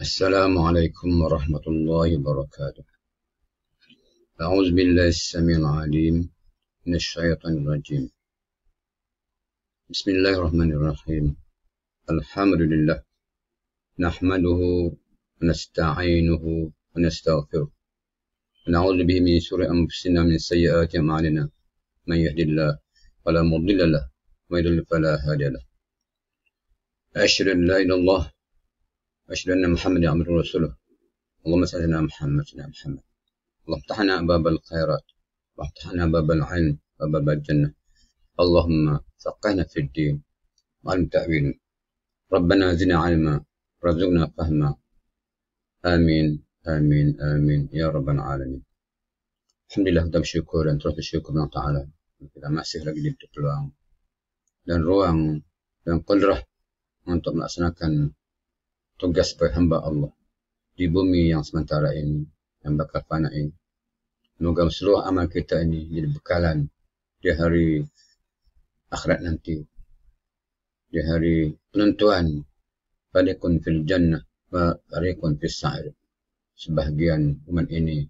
السلام عليكم ورحمة الله وبركاته أعوذ بالله السميع العليم من الشيطان الرجيم بسم الله الرحمن الرحيم الحمد لله نحمده ونستعينه ونستغفره ونعوذ به من شر أنفسنا من سيئات أعمالنا من يهد الله فلا مضل له ومن يضلل فلا هادي له أشهد أن لا إله إلا الله وأشهد أن محمدا عبده رسوله اللهم صل على محمد سيدنا محمد اللهم افتح لنا باب الخيرات وافتح لنا باب العلم وباب الجنة اللهم فقهنا في الدين وعلم تأويله ربنا زدنا علما رزقنا فهما آمين آمين آمين يا رب العالمين الحمد لله dan syukur dan terus bersyukur إذا ما kita masih lagi diberi peluang dan ruang dan kudrah untuk melaksanakan tugas perhamba Allah di bumi yang sementara ini, yang bakal fana ini. Semoga seluruh amal kita ini jadi bekalan di hari akhirat nanti. Di hari penentuan balikun fil jannah wa fadikun fil sa'ir. Sebahagian umat ini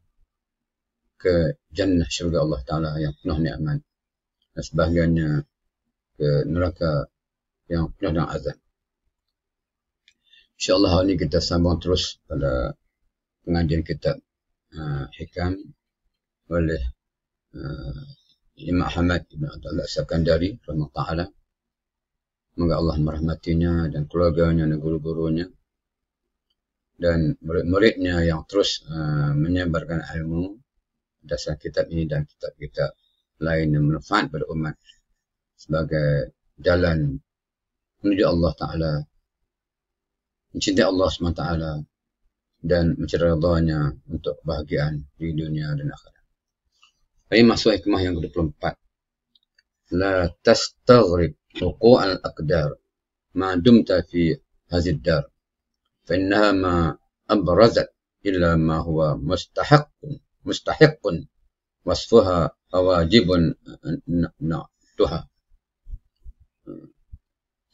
ke jannah syurga Allah Ta'ala yang penuh ni'mat. Dan sebahagiannya ke neraka yang penuh dengan azab. InsyaAllah hari ini kita sambung terus pada pengajian kitab uh, Hikam oleh uh, Imam Ahmad Ibn Abdullah Sakandari Rahmat Ta'ala Moga Allah merahmatinya dan keluarganya dan guru-gurunya dan murid-muridnya yang terus uh, menyebarkan ilmu dasar kitab ini dan kitab-kitab lain yang bermanfaat pada umat sebagai jalan menuju Allah Ta'ala mencintai Allah SWT dan mencari Allahnya untuk kebahagiaan di dunia dan akhirat. Ini masuk hikmah yang ke-24. La tastaghrib al aqdar ma dumta fi hadhihi ad-dar fa innaha ma abrazat illa ma huwa mustahiqun mustahiqun wasfuha awajibun na'tuha.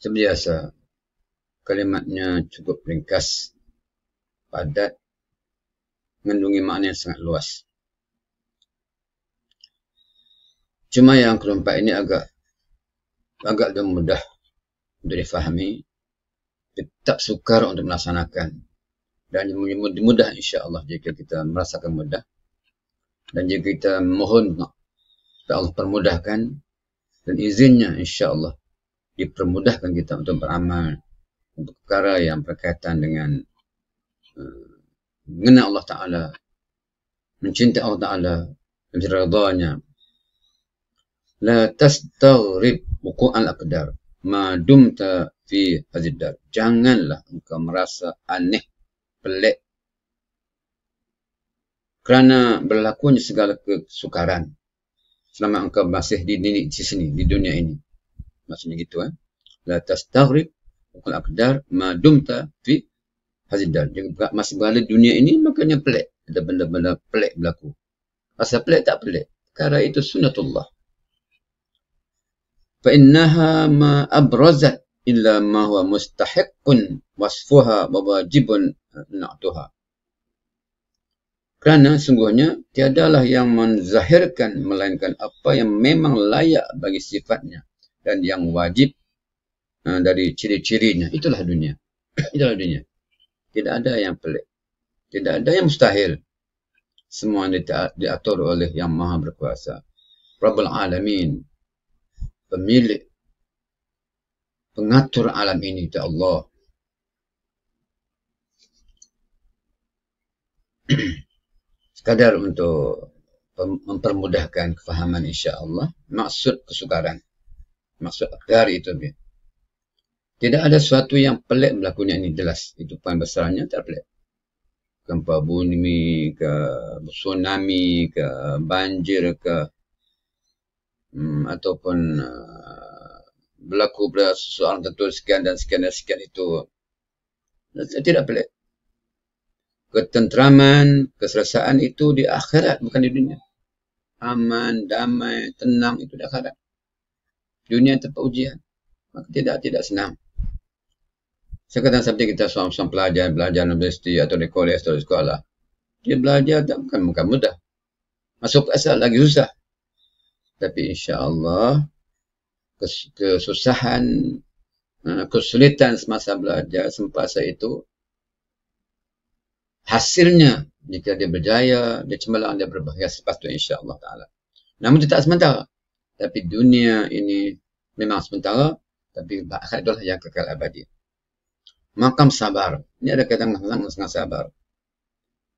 Sebiasa kalimatnya cukup ringkas, padat, mengandungi makna yang sangat luas. Cuma yang keempat ini agak agak dan mudah untuk difahami, tetap sukar untuk melaksanakan dan mudah insya Allah jika kita merasakan mudah dan jika kita mohon kepada Allah permudahkan dan izinnya insya Allah dipermudahkan kita untuk beramal perkara yang berkaitan dengan uh, eh, mengenal Allah Ta'ala mencintai Allah Ta'ala dan ceradanya la tastaghrib wuku'al aqdar ma dumta fi hadzidar janganlah engkau merasa aneh pelik kerana berlakunya segala kesukaran selama engkau masih di sini di sini di dunia ini maksudnya gitu eh la tastaghrib ukul akdar ma dumta fi Jadi, Jika masih berada dunia ini, makanya pelik. Ada benda-benda pelik berlaku. Asal pelik tak pelik. Karena itu sunnatullah. Fa innaha ma abrazat illa ma huwa mustahiqqun wasfuha wa wajibun na'tuha. Kerana sungguhnya tiadalah yang menzahirkan melainkan apa yang memang layak bagi sifatnya dan yang wajib Ha, dari ciri-cirinya. Itulah dunia. Itulah dunia. Tidak ada yang pelik. Tidak ada yang mustahil. Semua diatur oleh yang maha berkuasa. Rabbul Alamin. Pemilik. Pengatur alam ini. Ya Allah. Sekadar untuk mempermudahkan kefahaman insya Allah. Maksud kesukaran. Maksud agar itu. Ya. Tidak ada sesuatu yang pelik berlakunya ini jelas. Itu poin besarnya tak pelik. Gempa bumi ke tsunami ke banjir ke hmm, ataupun uh, berlaku pada seseorang tentu sekian dan sekian dan sekian itu tidak pelik. ketenteraman keselesaan itu di akhirat bukan di dunia. Aman, damai, tenang itu di akhirat. Dunia tempat ujian. Maka tidak, tidak senang. Sekadang seperti kita suam-suam pelajar, belajar di universiti atau di kolej atau di sekolah. Lah. Dia belajar tak bukan, bukan mudah. Masuk asal lagi susah. Tapi insya Allah kesusahan, eh, kesulitan semasa belajar sempasa itu hasilnya jika dia berjaya, dia cemerlang, dia berbahagia. sepas itu insya Allah Ta'ala. Namun tidak sementara. Tapi dunia ini memang sementara tapi akhirnya itulah yang kekal abadi makam sabar. Ini ada kaitan dengan dengan sabar.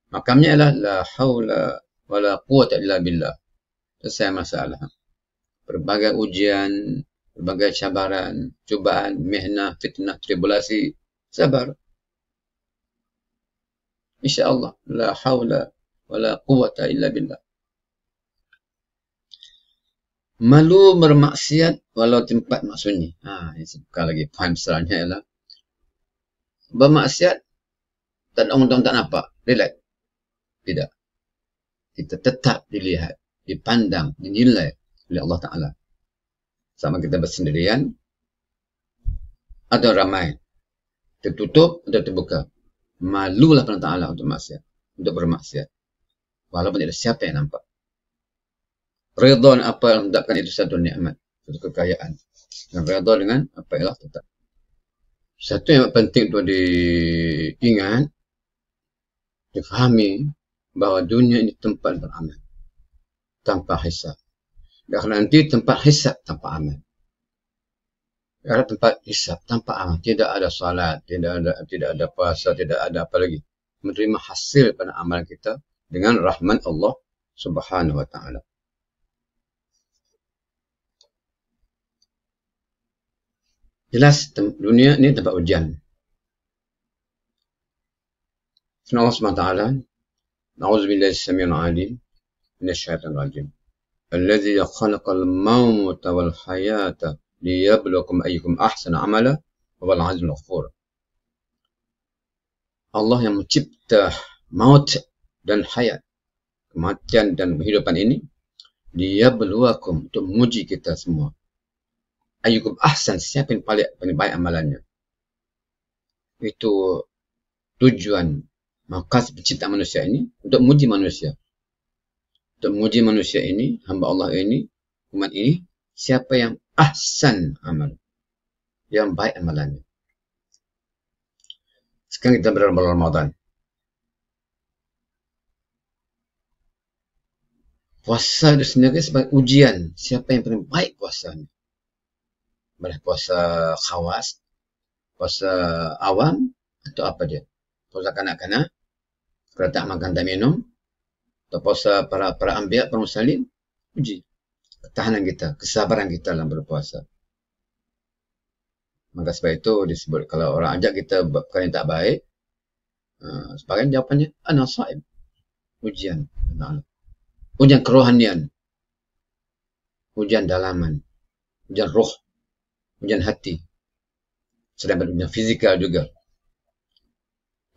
Makamnya ialah la haula wala quwata illa billah. Selesai masalah. Berbagai ujian, berbagai cabaran, cubaan, mihnah, fitnah, tribulasi, sabar. InsyaAllah, la haula wala quwata illa billah. Malu bermaksiat walau tempat maksudnya. Ha, ini sebuah lagi. Poin selanjutnya ialah bermaksiat dan orang tuan tak nampak relax tidak kita tetap dilihat dipandang dinilai oleh Allah Ta'ala sama kita bersendirian atau ramai tertutup atau terbuka malulah pada Ta'ala untuk maksiat untuk bermaksiat walaupun tidak siapa yang nampak Ridhaan apa yang hendakkan itu satu nikmat, satu kekayaan. Dan ridha dengan apa yang Allah tetap satu yang penting untuk diingat, difahami bahawa dunia ini tempat beramal tanpa hisap. Dan nanti tempat hisap tanpa amal. Ada tempat hisap tanpa amal. Tidak ada salat, tidak ada tidak ada puasa, tidak ada apa lagi. Menerima hasil pada amal kita dengan rahmat Allah Subhanahu Wa Taala. Jelas dunia ni tempat ujian. Sunnah Allah SWT Na'udhu billahi samiun alim Minas syaitan rajim Alladhi khalaqal mawmuta wal hayata Liyablukum ayyukum ahsan amala Wabal azim al-ghafur Allah yang mencipta maut dan hayat Kematian dan kehidupan ini Liyabluwakum untuk menguji kita semua ayyukum ahsan siapa yang paling, paling baik amalannya itu tujuan makas pencipta manusia ini untuk muji manusia untuk muji manusia ini hamba Allah ini umat ini siapa yang ahsan amal yang baik amalannya sekarang kita berada dalam Ramadan Puasa itu sendiri sebagai ujian siapa yang paling baik puasanya boleh puasa khawas, puasa awam atau apa dia? Puasa kanak-kanak, kalau tak makan tak minum, atau puasa para para ambil, para musalim, uji ketahanan kita, kesabaran kita dalam berpuasa. Maka sebab itu disebut kalau orang ajak kita buat perkara yang tak baik, uh, eh, sebagainya jawapannya, anasaib. Ujian. Ujian kerohanian. Ujian dalaman. Ujian roh ujian hati. Sedangkan ujian fizikal juga.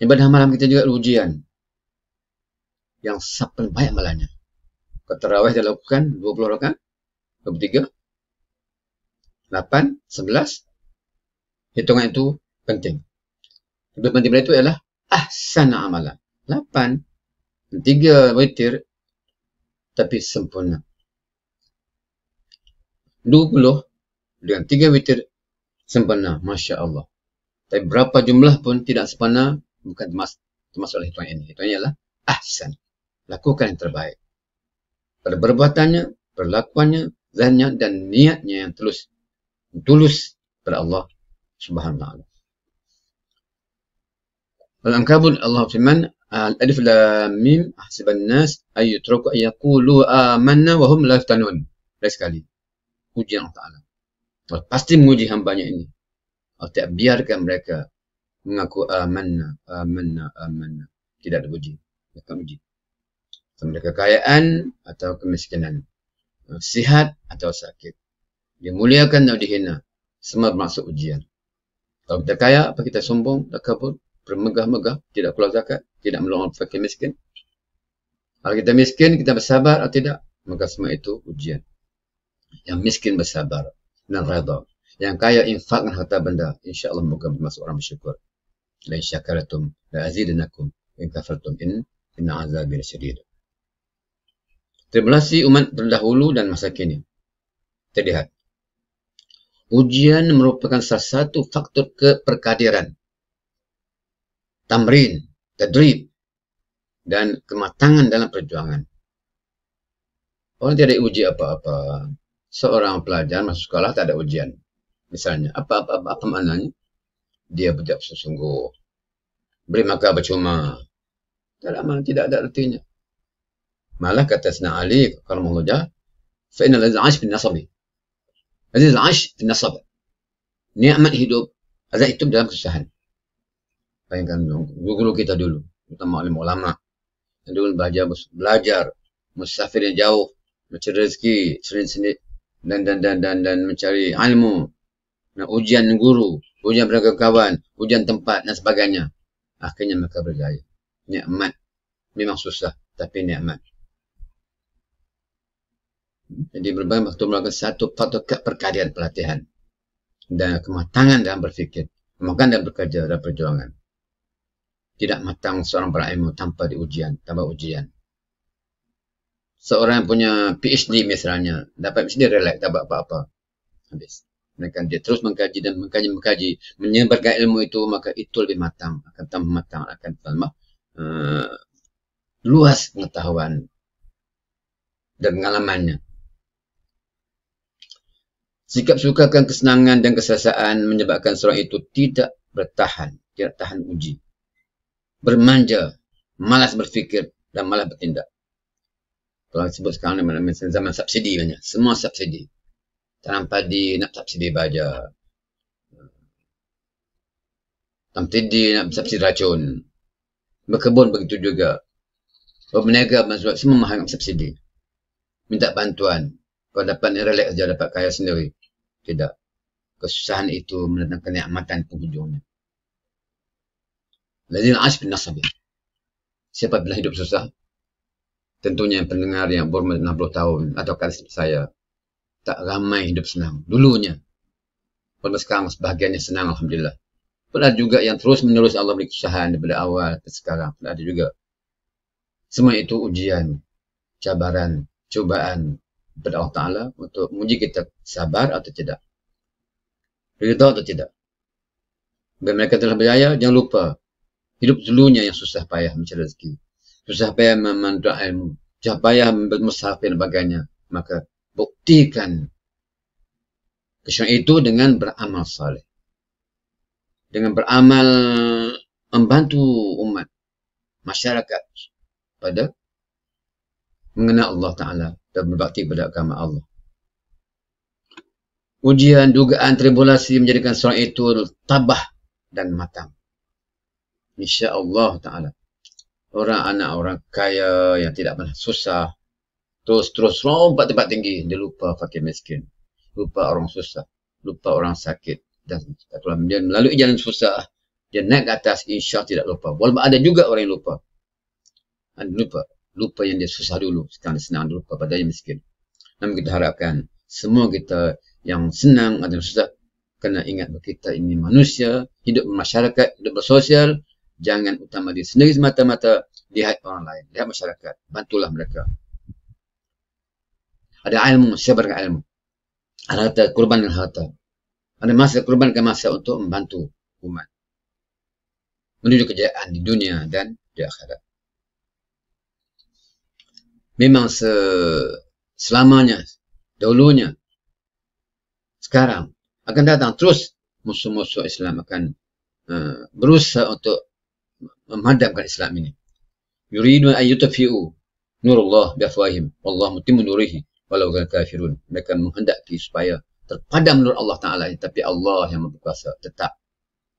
Ibadah malam kita juga ujian. Yang sampai banyak malahnya. Keterawih dia lakukan 20 rakan. 23. 8. 11. Hitungan itu penting. Lebih penting daripada itu ialah ahsana amalan. Lapan, tiga, witir. Tapi sempurna. Dua puluh dengan tiga witir sempena Masya Allah tapi berapa jumlah pun tidak sempena bukan termasuk, termasuk oleh tuan ini tuan ialah ahsan lakukan yang terbaik pada perbuatannya perlakuannya zahirnya dan niatnya yang tulus tulus kepada Allah subhanahu Al-Ankabul Allah Firman Al-Alif Lam Mim Ahsiban Nas Ayyutruku Ayyakulu Amanna Wahum La Iftanun Lain Ujian Allah Ta'ala Allah pasti menguji hambanya ini. Allah tidak biarkan mereka mengaku amanna, amanna, amanna. Tidak ada uji. Mereka uji. Sama kekayaan atau kemiskinan. Sihat atau sakit. Dimuliakan atau dihina. Semua bermaksud ujian. Kalau kita kaya, apa kita sombong, tak kabur, bermegah-megah, tidak keluar zakat, tidak melawan fakir miskin. Kalau kita miskin, kita bersabar atau tidak, maka semua itu ujian. Yang miskin bersabar dan redha. Yang kaya infak dan harta benda, insya-Allah moga termasuk orang bersyukur. La syakaratum la azidnakum in kafartum in in azabi lasyadid. Tribulasi umat terdahulu dan masa kini. Terlihat. Ujian merupakan salah satu faktor keperkadiran. Tamrin, tadrib dan kematangan dalam perjuangan. Orang tidak ada uji apa-apa seorang pelajar masuk sekolah tak ada ujian. Misalnya, apa apa apa, apa maknanya? Dia berjawab sesungguh. Beri maka bercuma. Tak ada mana, tidak ada artinya. Malah kata Sina Ali, kalau mahu jah, fa'inal aziz a'ash bin nasabi. Aziz a'ash bin nasab. Ni'mat hidup, azat itu dalam kesusahan. Bayangkan guru-guru kita dulu, kita alim ulama, dulu belajar, belajar, musafir yang jauh, mencari rezeki, sendiri-sendiri, dan dan dan dan dan mencari ilmu nak ujian guru ujian beraga kawan ujian tempat dan sebagainya akhirnya mereka berjaya nikmat memang susah tapi nikmat jadi berbagai waktu melakukan satu faktor keperkadian pelatihan dan kematangan dalam berfikir kematangan dalam bekerja dalam perjuangan tidak matang seorang berilmu tanpa diujian tanpa ujian seorang yang punya PhD misalnya dapat PhD relax tak buat apa-apa habis mereka dia terus mengkaji dan mengkaji mengkaji menyebarkan ilmu itu maka itu lebih matang akan tambah matang akan tambah uh, luas pengetahuan dan pengalamannya sikap suka sukakan kesenangan dan kesesaan menyebabkan seorang itu tidak bertahan tidak tahan uji bermanja malas berfikir dan malas bertindak kalau sebut sekarang ni zaman, zaman subsidi banyak. Semua subsidi. Tanam padi nak subsidi baja. Tanam tidi nak subsidi racun. Berkebun begitu juga. Berniaga masuk semua mahal nak subsidi. Minta bantuan. Kalau dapat ni relax je dapat kaya sendiri. Tidak. Kesusahan itu menentang kenikmatan penghujungnya. Lazim Ash bin Nasabi. Siapa bila hidup susah, Tentunya yang pendengar yang berumur 60 tahun atau karisip saya tak ramai hidup senang. Dulunya. Pada sekarang sebahagiannya senang Alhamdulillah. Pada juga yang terus menerus Allah beri kesusahan daripada awal ke sekarang. Pada ada juga. Semua itu ujian, cabaran, cubaan daripada Allah Ta'ala untuk menguji kita sabar atau tidak. Rita atau tidak. Bila mereka telah berjaya, jangan lupa. Hidup dulunya yang susah payah mencari rezeki siapa yang memandu ilmu, siapa yang musafir dan sebagainya, maka buktikan kesyuan itu dengan beramal saleh. Dengan beramal membantu umat, masyarakat pada mengenal Allah Ta'ala dan berbakti pada agama Allah. Ujian, dugaan, tribulasi menjadikan seorang itu tabah dan matang. Insya Allah Ta'ala orang anak orang kaya yang tidak pernah susah terus terus lompat tempat tinggi dia lupa fakir miskin lupa orang susah lupa orang sakit dan dia melalui jalan susah dia naik ke atas insya Allah tidak lupa walaupun ada juga orang yang lupa dia lupa lupa yang dia susah dulu sekarang dia senang dia lupa pada yang miskin namun kita harapkan semua kita yang senang atau susah kena ingat bahawa kita ini manusia hidup masyarakat hidup bersosial Jangan utama diri sendiri semata-mata lihat orang lain, lihat masyarakat, bantulah mereka. Ada ilmu, siapa ilmu? Ada harta, kurbankan harta. Ada masa, kurban kurbankan masa untuk membantu umat. Menuju kejayaan di dunia dan di akhirat. Memang se selamanya, dahulunya, sekarang akan datang terus musuh-musuh Islam akan uh, berusaha untuk memadamkan Islam ini. Yuridu an yutafi'u nurullah biafwahim. Allah mutimu nurih. walau kafirun. Mereka menghendaki supaya terpadam nur Allah Ta'ala ini. Tapi Allah yang berkuasa tetap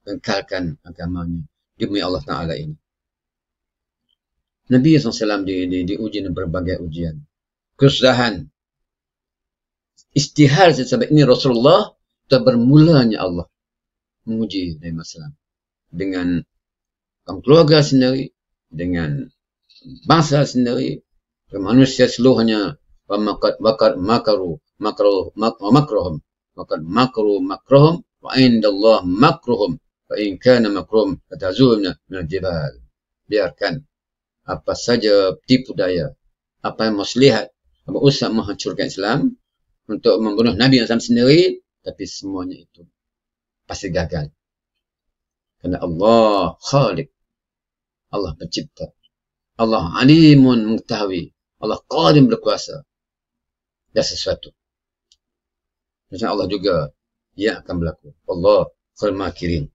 mengkalkan agamanya demi Allah Ta'ala ini. Nabi SAW di, di, diuji dengan berbagai ujian. Kesusahan. Istihar sebab ini Rasulullah telah bermulanya Allah menguji Nabi SAW dengan dengan keluarga sendiri, dengan bangsa sendiri, dan manusia seluruhnya pemakat makar makaru makro makrohum makar makro makrohum wa indallah makrohum fa in kana makrohum fatazulna min jibal biarkan apa saja tipu daya apa yang muslihat apa usah menghancurkan Islam untuk membunuh Nabi Islam sendiri tapi semuanya itu pasti gagal kerana Allah khaliq Allah pencipta. Allah alimun mengetahui. Allah qadim berkuasa. Ya sesuatu. Macam Allah juga ia akan berlaku. Allah khulma kirim.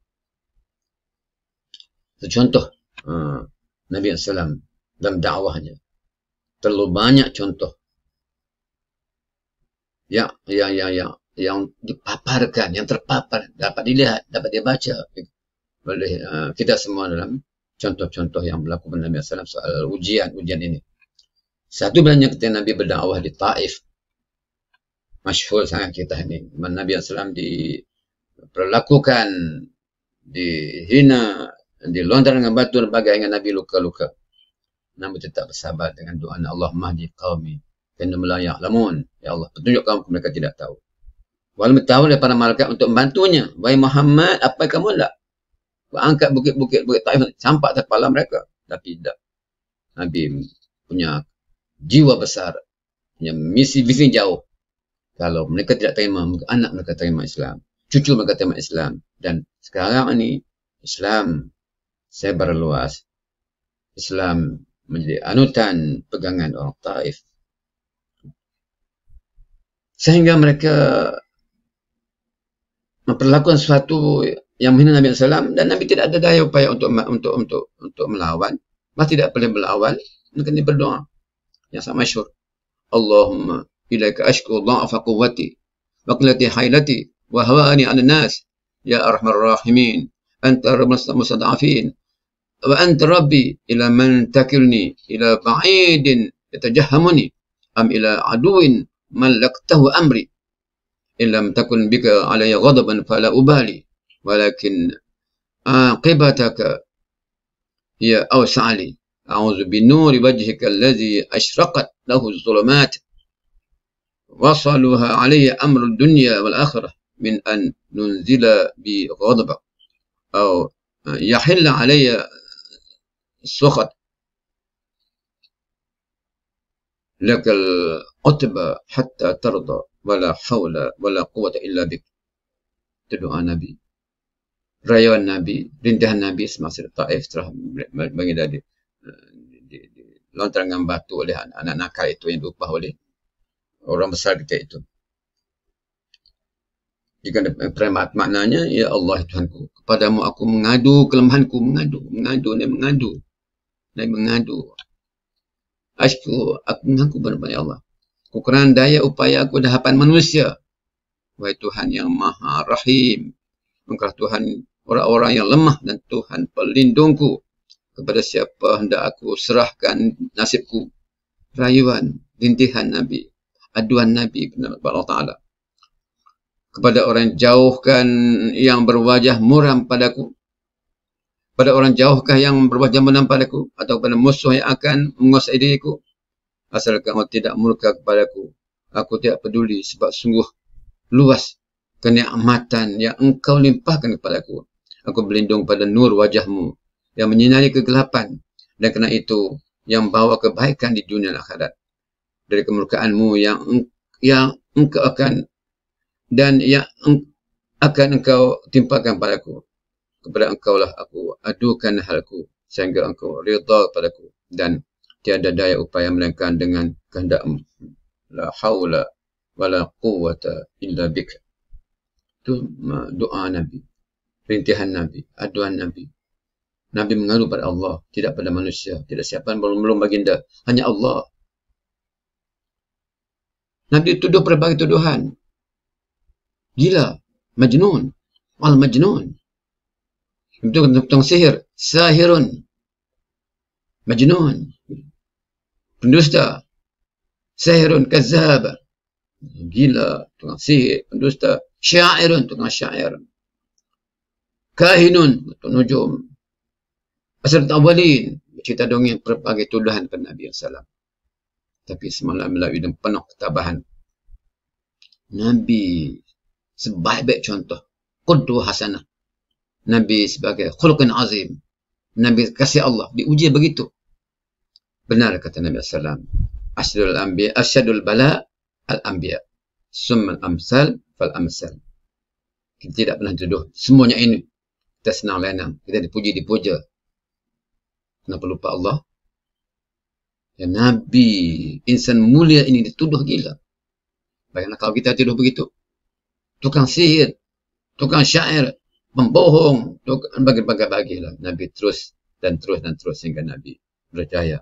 Contoh ha. Nabi SAW dalam dakwahnya. Terlalu banyak contoh. Ya, ya, ya, ya. Yang dipaparkan, yang terpapar. Dapat dilihat, dapat dibaca. Oleh uh, ha, kita semua dalam contoh-contoh yang berlaku pada Nabi SAW soal ujian-ujian ini. Satu bulannya ketika Nabi berdakwah di Taif. Masyhur sangat kita ini. Nabi SAW diperlakukan, dihina, dilontar dengan batu bagai dengan Nabi luka-luka. Namun tetap bersabar dengan doa Allah mahdi qawmi. Kena melayak. Lamun, ya Allah, petunjuk kamu mereka tidak tahu. Walau mengetahui daripada malaikat untuk membantunya. Wahai Muhammad, apa kamu nak? angkat bukit-bukit bukit Taif campak atas kepala mereka tapi tidak Nabi punya jiwa besar punya misi visi jauh kalau mereka tidak terima anak mereka terima Islam cucu mereka terima Islam dan sekarang ini Islam saya berluas Islam menjadi anutan pegangan orang Taif sehingga mereka memperlakukan sesuatu yang menghina Nabi Sallam dan Nabi tidak ada daya upaya untuk untuk untuk untuk melawan. Masih tidak boleh melawan. Maka dia berdoa. Yang sama masyur. Allahumma ilaika ashku dha'afa quwwati wa qillati haylati wa hawani 'ala nas ya arhamar rahimin anta rabbul mustada'afin wa anta rabbi ila man takilni ila ba'idin yatajahhamuni am ila aduin malaktahu amri ilam takun bika 'alayya ghadaban fala ubali ولكن عاقبتك آه، هي أوسع لي أعوذ بنور وجهك الذي أشرقت له الظلمات وصلها علي أمر الدنيا والآخرة من أن ننزل بغضب أو يحل علي السخط لك القطب حتى ترضى ولا حول ولا قوة إلا بك تدعى نبي rayuan Nabi, perintahan Nabi semasa Taif telah mengira di, di, di, di lontarkan batu oleh anak-anak nakal itu yang diubah oleh orang besar kita itu. Jika ada peremat maknanya, Ya Allah Tuhanku, kepadamu aku mengadu kelemahanku, mengadu, mengadu, dan mengadu, dan mengadu. Asyikku, aku mengaku benar-benar Ya Allah. kerana daya upaya aku dahapan manusia. Wahai Tuhan yang maha rahim. Engkau lah Tuhan orang-orang yang lemah dan Tuhan pelindungku. Kepada siapa hendak aku serahkan nasibku. Rayuan, rintihan Nabi. Aduan Nabi benar-benar Allah Ta'ala. Kepada orang yang jauhkan yang berwajah muram padaku. Pada orang jauhkah yang berwajah menam padaku. Atau pada musuh yang akan menguasai diriku. Asalkan kau tidak murka kepadaku. Aku tidak peduli sebab sungguh luas kenikmatan yang engkau limpahkan kepadaku aku berlindung pada nur wajahmu yang menyinari kegelapan dan kerana itu yang bawa kebaikan di dunia akhirat dari kemurkaanmu yang yang engkau akan dan yang akan engkau timpakan padaku kepada engkau lah aku adukan halku sehingga engkau rida padaku dan tiada daya upaya melainkan dengan kehendakmu la haula wala quwata illa bik itu doa nabi perintihan Nabi, aduan Nabi. Nabi mengadu pada Allah, tidak pada manusia, tidak siapa belum belum baginda, hanya Allah. Nabi tuduh berbagai tuduhan. Gila, majnun, al majnun. Itu tentang sihir, sahirun. Majnun. Pendusta. Sahirun kazzab. Gila, tukang sihir, pendusta. Syairun, tukang syairun kahinun nujum asrat awalin cerita dongeng berbagai tuduhan kepada Nabi yang salam tapi semalam melalui dan penuh ketabahan Nabi sebaik-baik contoh kudu hasanah Nabi sebagai khulukin azim Nabi kasih Allah diuji begitu benar kata Nabi salam asyadul ambiya asyadul bala al ambiya summal amsal wal amsal kita tidak pernah tuduh semuanya ini kita senang lainan, Kita dipuji, dipuja. Kenapa lupa Allah? Ya Nabi, insan mulia ini dituduh gila. Bagaimana kalau kita tuduh begitu? Tukang sihir, tukang syair, membohong, tukang bagi-bagi-bagi lah. Nabi terus dan terus dan terus sehingga Nabi berjaya.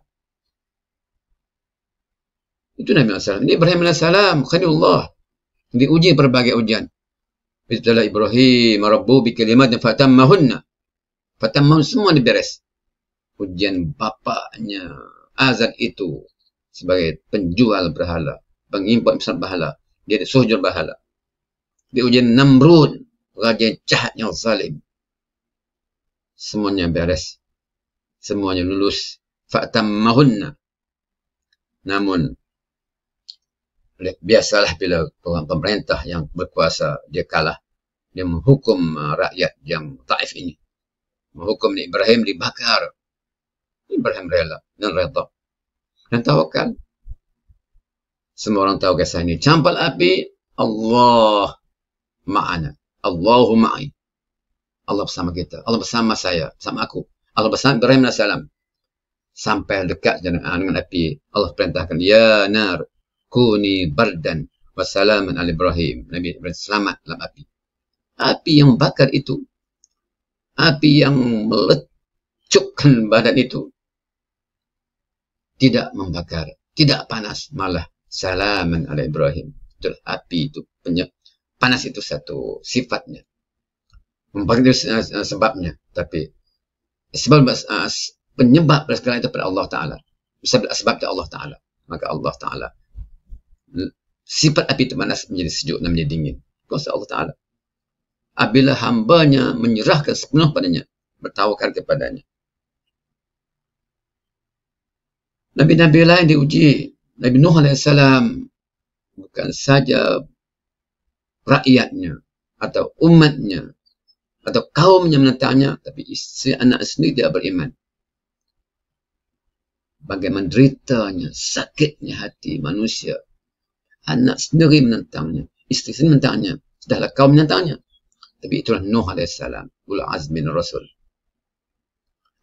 Itu Nabi Muhammad SAW. Ini Ibrahim AS. Khadilullah. Diuji berbagai ujian. Bidalah Ibrahim, ya Rabbu bi kalimat dan fatammahunna. Fatammahun semua ni beres. Ujian bapaknya azan itu sebagai penjual berhala, pengimpor besar berhala, dia sojur berhala. Di ujian Namrud, raja yang jahat yang zalim. Semuanya beres. Semuanya lulus. Fatammahunna. Namun, biasalah bila orang pemerintah yang berkuasa dia kalah dia menghukum uh, rakyat yang taif ini menghukum ni Ibrahim dibakar Ibrahim rela dan redha dan kan semua orang tahu kisah ini campal api Allah ma'ana Allahu ma'i Allah bersama kita Allah bersama saya bersama aku Allah bersama Ibrahim AS sampai dekat dengan, dengan api Allah perintahkan ya nar kuni bardan wassalaman al ibrahim nabi ibrahim selamat dalam api api yang bakar itu api yang melecukkan badan itu tidak membakar tidak panas malah salaman al ibrahim itu api itu penyek panas itu satu sifatnya membakar itu sebabnya tapi sebab eh, penyebab segala itu pada Allah taala sebab sebabnya Allah taala maka Allah taala sifat api itu panas menjadi sejuk dan menjadi dingin. Kuasa Allah Ta'ala. Apabila hambanya menyerahkan sepenuh padanya, bertawakal kepadanya. Nabi-Nabi lain diuji. Nabi Nuh AS bukan saja rakyatnya atau umatnya atau kaumnya menentangnya tapi isteri anak sendiri dia beriman bagaimana deritanya sakitnya hati manusia anak sendiri menentangnya. Isteri sendiri menentangnya. Sudahlah kau menentangnya. Tapi itulah Nuh AS. Ula Azmin Rasul.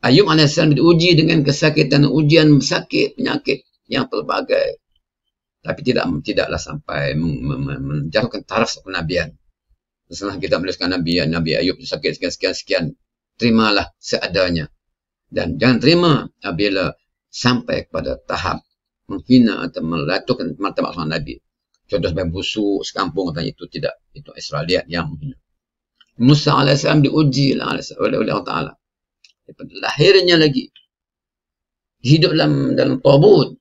Ayub AS diuji dengan kesakitan. Ujian sakit, penyakit yang pelbagai. Tapi tidak tidaklah sampai menjatuhkan taraf kenabian. Setelah kita menuliskan Nabi, Nabi Ayub sakit sekian, sekian, sekian. Terimalah seadanya. Dan jangan terima bila sampai kepada tahap menghina atau melatuhkan martabat Nabi. Contoh sebagai busuk, sekampung katanya itu tidak. Itu Israeliat yang menghina. Musa AS diuji lah AS oleh, Allah Ta'ala. Daripada lahirnya lagi. Hidup dalam, dalam tabut.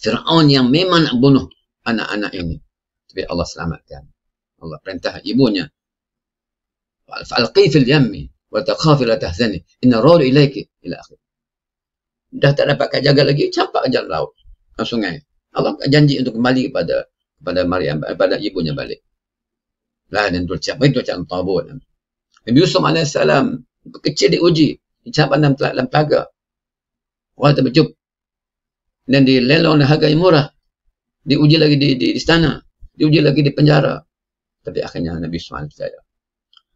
Fir'aun yang memang nak bunuh anak-anak ini. Tapi Allah selamatkan. Allah perintah ibunya. Al-Qi fil yammi. Wa taqafi la tahzani. Inna rawli ilaiki. Ila akhir. Dah tak dapat kajaga lagi. Campak je laut. Sungai. Allah janji untuk kembali kepada kepada Maryam kepada ibunya balik. Lah dan tu siapa itu macam tabut. Nabi Yusuf AS kecil diuji. Siapa dalam telah lempaga. Orang terbejub. Dan di lelong dan harga yang murah. Diuji lagi di, di istana. Diuji lagi di penjara. Tapi akhirnya Nabi Yusuf AS.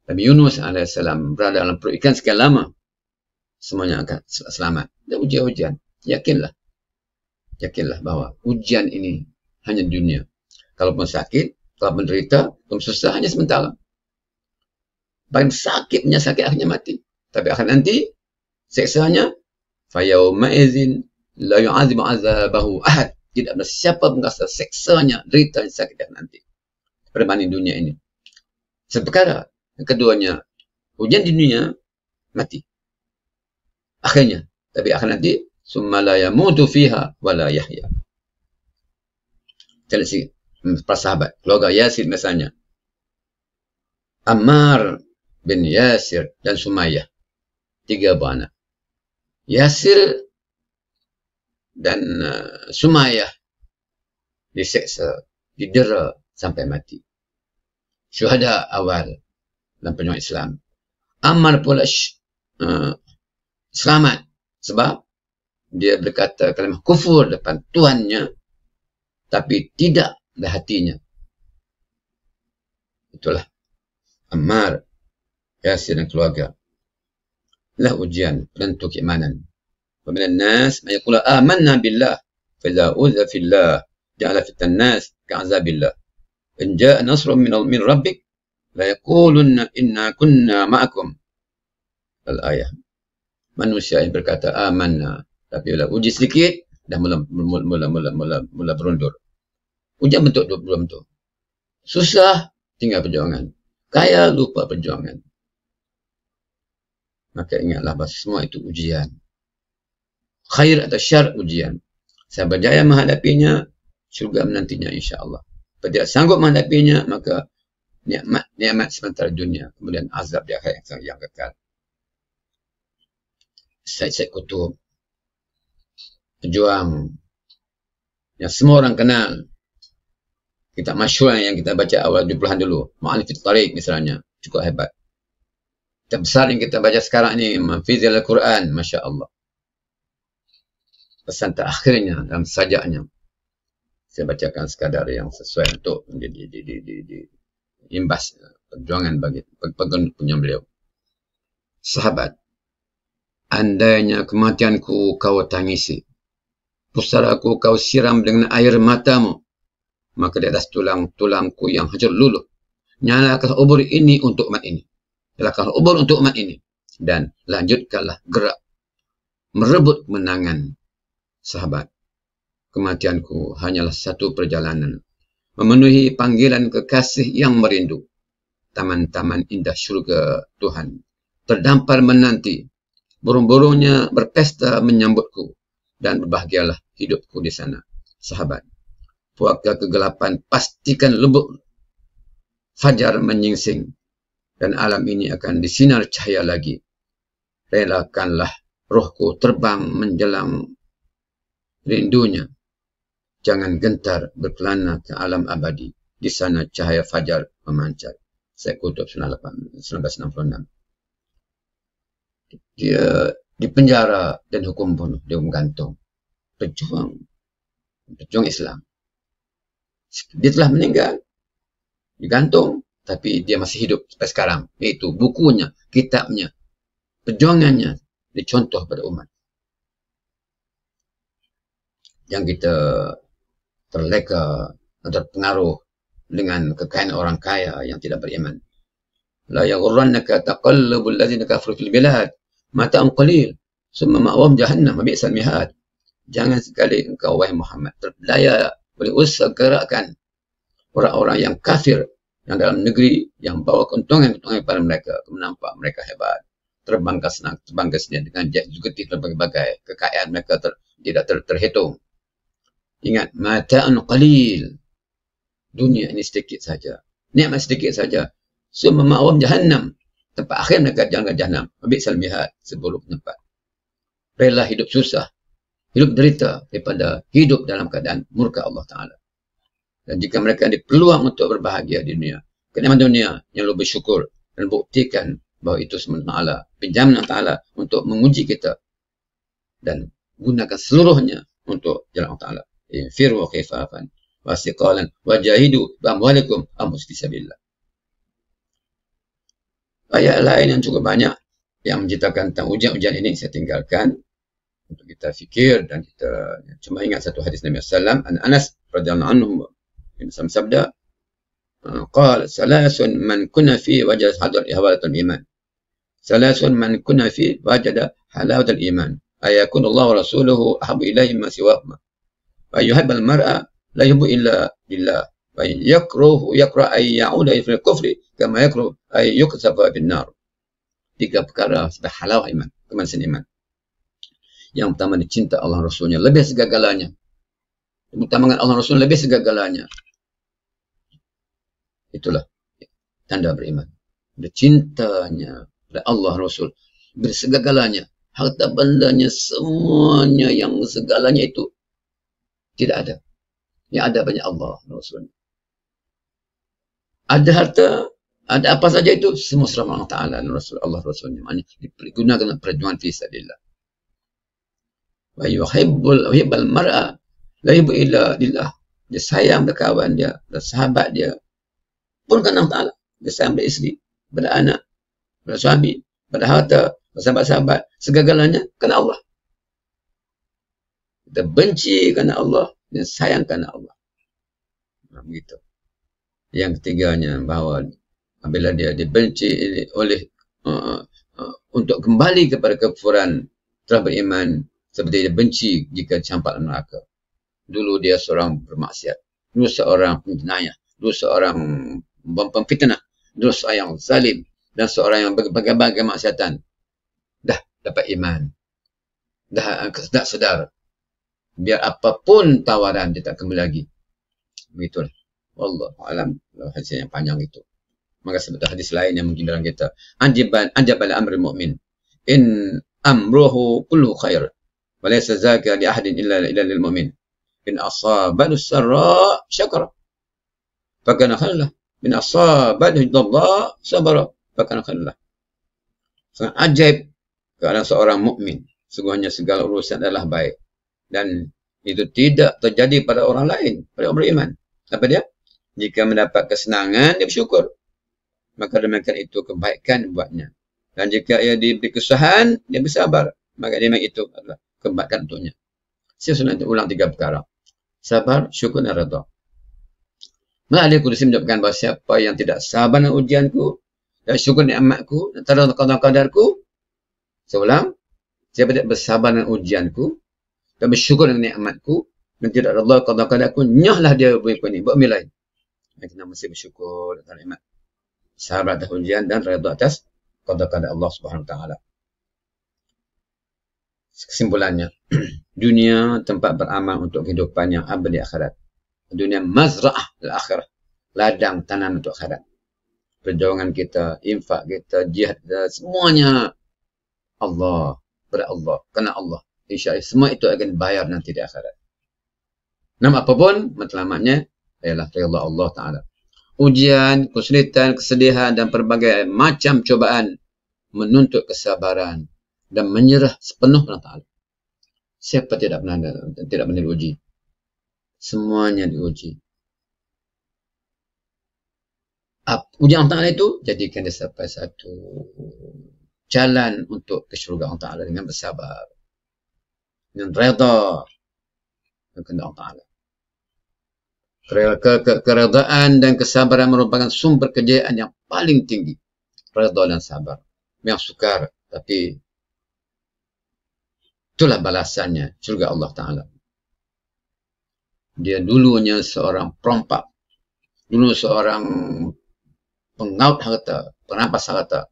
Nabi Yunus AS berada dalam perut ikan sekian lama. Semuanya akan selamat. Dia uji-ujian. Yakinlah yakinlah bahwa ujian ini hanya dunia. Kalau pun sakit, kalau menderita, pun susah hanya sementara. Lah. sakitnya sakit, akhirnya mati. Tapi akan nanti, seksanya, فَيَوْمَ إِذٍ لَا يُعَذِبُ عَذَابَهُ أَحَدٍ tidak ada siapa merasa seksanya derita yang sakit yang nanti perbanding dunia ini seperkara yang keduanya hujan di dunia mati akhirnya tapi akan nanti summa la yamutu fiha wa la yahya. Kita hmm, lihat Keluarga Yasir misalnya. Ammar bin Yasir dan Sumayyah. Tiga bana. Yasir dan uh, Sumayyah diseksa, didera sampai mati. Syuhada awal dalam penyuat Islam. Ammar pula uh, selamat sebab dia berkata kalimah kufur depan Tuhannya tapi tidak di hatinya itulah Ammar Yasir dan keluarga lah ujian penentu keimanan wa nas man yaqulu amanna billah fa la uzza fillah ja'ala fitan nas ka'azabillah in ja'a nasrun min min rabbik la inna kunna ma'akum al ayah manusia yang berkata amanna tapi bila uji sedikit, dah mula mula mula mula mula, mula berundur. Ujian bentuk dua belum tu. Susah tinggal perjuangan. Kaya lupa perjuangan. Maka ingatlah bahawa semua itu ujian. Khair atau syar ujian. Saya berjaya menghadapinya, syurga menantinya insyaAllah. Kalau tidak sanggup menghadapinya, maka nikmat nikmat sementara dunia. Kemudian azab di akhir yang, yang kekal. Said-said pejuang yang semua orang kenal Kita masyur yang kita baca awal 70-an dulu Ma'alifit Tariq misalnya cukup hebat kitab besar yang kita baca sekarang ni Manfizil Al-Quran Masya Allah pesan terakhirnya dalam sajaknya saya bacakan sekadar yang sesuai untuk menjadi di, di, di, di, imbas perjuangan bagi pegang punya beliau sahabat andainya kematianku kau tangisi pusaraku kau siram dengan air matamu. Maka di atas tulang-tulangku yang hancur luluh. Nyalakan ubur ini untuk umat ini. Nyalakan ubur untuk umat ini. Dan lanjutkanlah gerak. Merebut menangan. Sahabat, kematianku hanyalah satu perjalanan. Memenuhi panggilan kekasih yang merindu. Taman-taman indah syurga Tuhan. Terdampar menanti. Burung-burungnya berpesta menyambutku dan berbahagialah hidupku di sana. Sahabat, puaka kegelapan pastikan lembut. Fajar menyingsing dan alam ini akan disinar cahaya lagi. Relakanlah rohku terbang menjelang rindunya. Jangan gentar berkelana ke alam abadi. Di sana cahaya fajar memancar. Saya kutub 1966. Dia di penjara dan hukum bunuh dia menggantung pejuang pejuang Islam dia telah meninggal digantung tapi dia masih hidup sampai sekarang Itu bukunya kitabnya perjuangannya dicontoh pada umat yang kita terleka dan terpengaruh dengan kekayaan orang kaya yang tidak beriman la yaghurrannaka taqallabul ladzina kafaru fil bilad Mata mata'am qalil summa ma'wam jahannam habis salmihat jangan sekali engkau wahai Muhammad terpedaya boleh usah gerakkan orang-orang yang kafir yang dalam negeri yang bawa keuntungan-keuntungan kepada mereka menampak mereka hebat terbang ke senang terbang senang dengan jet juga dan berbagai kekayaan mereka ter, tidak ter, terhitung ingat mata mata'an qalil dunia ini sedikit saja nikmat sedikit saja semua ma'wam jahannam Tempat akhir dekat jalan jahannam. Ambil salmihat sebelum tempat. Rela hidup susah. Hidup derita daripada hidup dalam keadaan murka Allah Ta'ala. Dan jika mereka ada peluang untuk berbahagia di dunia. Kenapa dunia yang lebih bersyukur dan buktikan bahawa itu sebenarnya Allah. Pinjam Allah Ta'ala untuk menguji kita. Dan gunakan seluruhnya untuk jalan Allah Ta'ala. Infiru wa khifafan. Wa Wajahidu. Bambalikum. Amus fisabilillah ayat lain yang cukup banyak yang menceritakan tentang ujian-ujian ini saya tinggalkan untuk kita fikir dan kita ya, cuma ingat satu hadis Nabi Sallam An Anas radhiallahu anhu yang sama sabda ah, qal salasun man kunna fi wajad hadar ihwalatul iman salasun man kunna fi wajada halawatul iman ayakun Allah rasuluhu ahabu ilaihi ma siwa wa yuhibbul mar'a la yuhibbu illa billah wa yakra ay yauda kufri kama yakru ay yuktafa bin nar tiga perkara sebab halau iman kemanisan iman yang pertama dicinta Allah Rasulnya lebih segagalanya yang Allah Rasul lebih segagalanya itulah tanda beriman bercintanya kepada Allah Rasul bersegagalanya harta bendanya semuanya yang segalanya itu tidak ada yang ada banyak Allah Rasul ada harta ada apa saja itu semua seram Allah Ta'ala dan Rasul Allah Rasul Maksudnya digunakan perjuangan fisa lillah. Wa yuhibbul yuhibbal mar'a la yuhibbu illa lillah. Dia sayang berkawan dia, dan sahabat dia. Pun kan Allah Ta'ala. Dia sayang beristri, pada anak, pada suami, pada harta, pada sahabat-sahabat. Segagalanya kerana Allah. Kita benci kerana Allah dan sayang kerana Allah. Macam gitu. Yang ketiganya bahawa apabila dia dibenci oleh uh, uh, untuk kembali kepada kekufuran telah beriman seperti dia benci jika campak neraka. Dulu dia seorang bermaksiat. Dulu seorang penjenayah. Dulu seorang pemfitnah. Dulu seorang yang zalim. Dan seorang yang berbagai-bagai maksiatan. Dah dapat iman. Dah, dah sedar. Biar apapun tawaran dia tak kembali lagi. Begitulah. Allah alam. Hasil yang panjang itu maka sebut hadis lain yang mungkin dalam kita anjiban anjabal amri mukmin in amruhu kullu khair walaysa zaka li ahadin illa illa lil mu'min in asabahu sarra syakara fakana khalla min asabahu dhalla sabara fakana khalla sangat ajaib kerana seorang mukmin sungguhnya segala urusan adalah baik dan itu tidak terjadi pada orang lain pada orang beriman apa dia jika mendapat kesenangan dia bersyukur maka demikian itu kebaikan buatnya. Dan jika ia diberi kesahan, dia bersabar. Maka demikian itu adalah kebaikan untuknya. Saya sudah ulang tiga perkara. Sabar, syukur dan rata. Maka Ali Kudusi menjawabkan bahawa siapa yang tidak sabar dengan ujianku, dan syukur dengan amatku, dan terhadap kadar-kadarku, seulang, siapa tidak bersabar dengan ujianku, dan bersyukur dengan nikmatku, dan tidak Allah kadar-kadarku, nyahlah dia berikut ini, buat milai. Kita mesti bersyukur dengan nikmatku sahabat atas ujian dan redha atas qada Allah Subhanahu Wa taala. Kesimpulannya, dunia tempat beramal untuk kehidupan yang abadi akhirat. Dunia mazra'ah akhirat, ladang tanam untuk akhirat. Perjuangan kita, infak kita, jihad kita, semuanya Allah, ber Allah, kena Allah. Insya Allah semua itu akan bayar nanti di akhirat. Nama apapun, matlamatnya, ialah Allah, Allah Ta'ala ujian, kesulitan, kesedihan dan pelbagai macam cubaan menuntut kesabaran dan menyerah sepenuh kepada Allah. Siapa tidak pernah tidak pernah diuji? Semuanya diuji. Ujian Allah Ta'ala itu jadikan dia sampai satu jalan untuk ke syurga Allah Ta'ala dengan bersabar. Dengan reda. Dengan Allah Ta'ala. Keredaan dan kesabaran merupakan sumber kejayaan yang paling tinggi. Redha dan sabar. yang sukar tapi itulah balasannya surga Allah Ta'ala. Dia dulunya seorang perompak. Dulu seorang pengaut harta, penampas harta.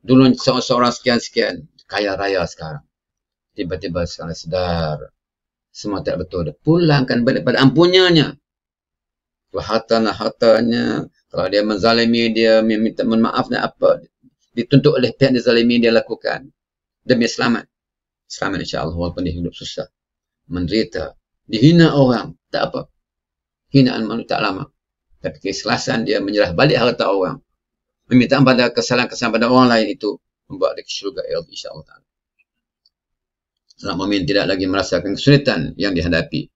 Dulu seorang sekian-sekian kaya raya sekarang. Tiba-tiba sekarang sedar. Semua tak betul. Dia pulangkan balik pada ampunyanya harta hatanya, kalau dia menzalimi dia, meminta maaf dan apa, dituntut oleh pihak yang zalimi dia lakukan demi selamat. Selamat insyaAllah walaupun dia hidup susah, menderita, dihina orang, tak apa. Hinaan manusia tak lama. Tapi keselasan dia menyerah balik harta orang. Meminta pada kesalahan-kesalahan pada orang lain itu membuat dia ke syurga ya Allah insyaAllah. Selama mumin tidak lagi merasakan kesulitan yang dihadapi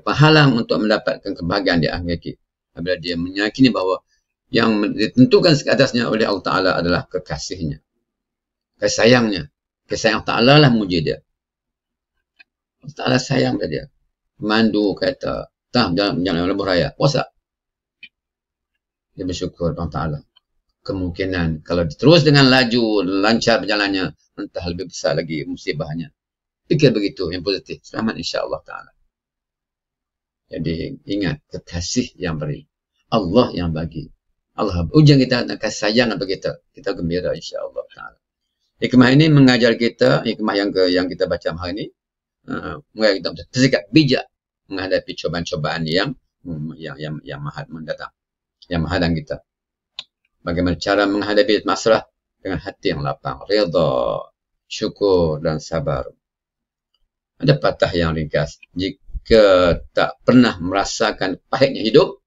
halang untuk mendapatkan kebahagiaan di akhirat -akhir. apabila dia meyakini bahawa yang ditentukan atasnya oleh Allah Ta'ala adalah kekasihnya kasih sayangnya kasih sayang Ta'ala lah muji dia Allah Ta'ala sayang pada dia mandu kata tah jalan, jalan lebih raya puasa dia bersyukur Allah Ta'ala kemungkinan kalau terus dengan laju lancar berjalannya entah lebih besar lagi musibahnya fikir begitu yang positif selamat insya Allah Ta'ala jadi ingat kekasih yang beri. Allah yang bagi. Allah ujian kita nak kasih sayang apa kita. Kita gembira insya-Allah taala. Ha. Hikmah ini mengajar kita hikmah yang ke, yang kita baca hari ini. Uh, mengajar kita bersikap bijak menghadapi cobaan-cobaan yang hmm, yang yang yang mahat mendatang. Yang menghadang kita. Bagaimana cara menghadapi masalah dengan hati yang lapang, redha, syukur dan sabar. Ada patah yang ringkas, jika jika tak pernah merasakan pahitnya hidup,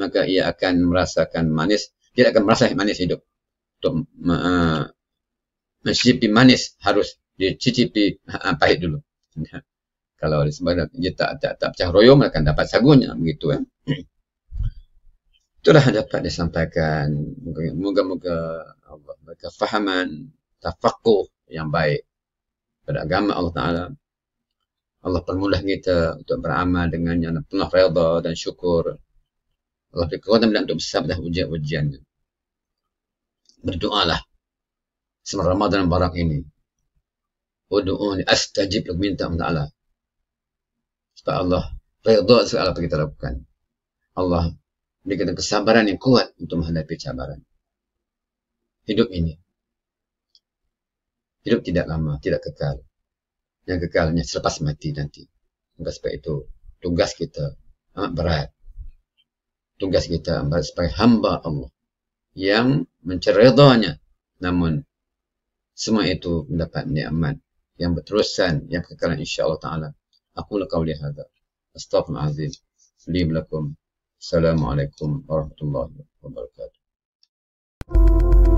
maka ia akan merasakan manis. Dia akan merasa manis hidup. Untuk uh, mencicipi manis harus dicicipi uh, pahit dulu. Ya. Kalau di dia tak, tak, tak pecah royong, akan dapat sagunya begitu ya. Eh. Itulah dapat disampaikan. Moga-moga Allah berkefahaman, tafakuh yang baik pada agama Allah Ta'ala. Allah permulah kita untuk beramal dengan yang penuh redha dan syukur. Allah berkata kekuatan untuk besar dah ujian-ujian. Berdoalah. Semua Ramadan yang barak ini. Udu'uni oh, astajib lakum minta minta Allah. Sebab Allah redha segala apa kita lakukan. Allah berikan kesabaran yang kuat untuk menghadapi cabaran. Hidup ini. Hidup tidak lama, tidak kekal yang kekalnya selepas mati nanti. Maka sebab itu tugas kita amat ah, berat. Tugas kita amat sebagai hamba Allah yang menceredanya. Namun semua itu mendapat nikmat yang berterusan yang kekal insya-Allah taala. Aku la qauli Astaghfirullah. Astaghfirullahalazim. Lim lakum. Assalamualaikum warahmatullahi wabarakatuh. thank you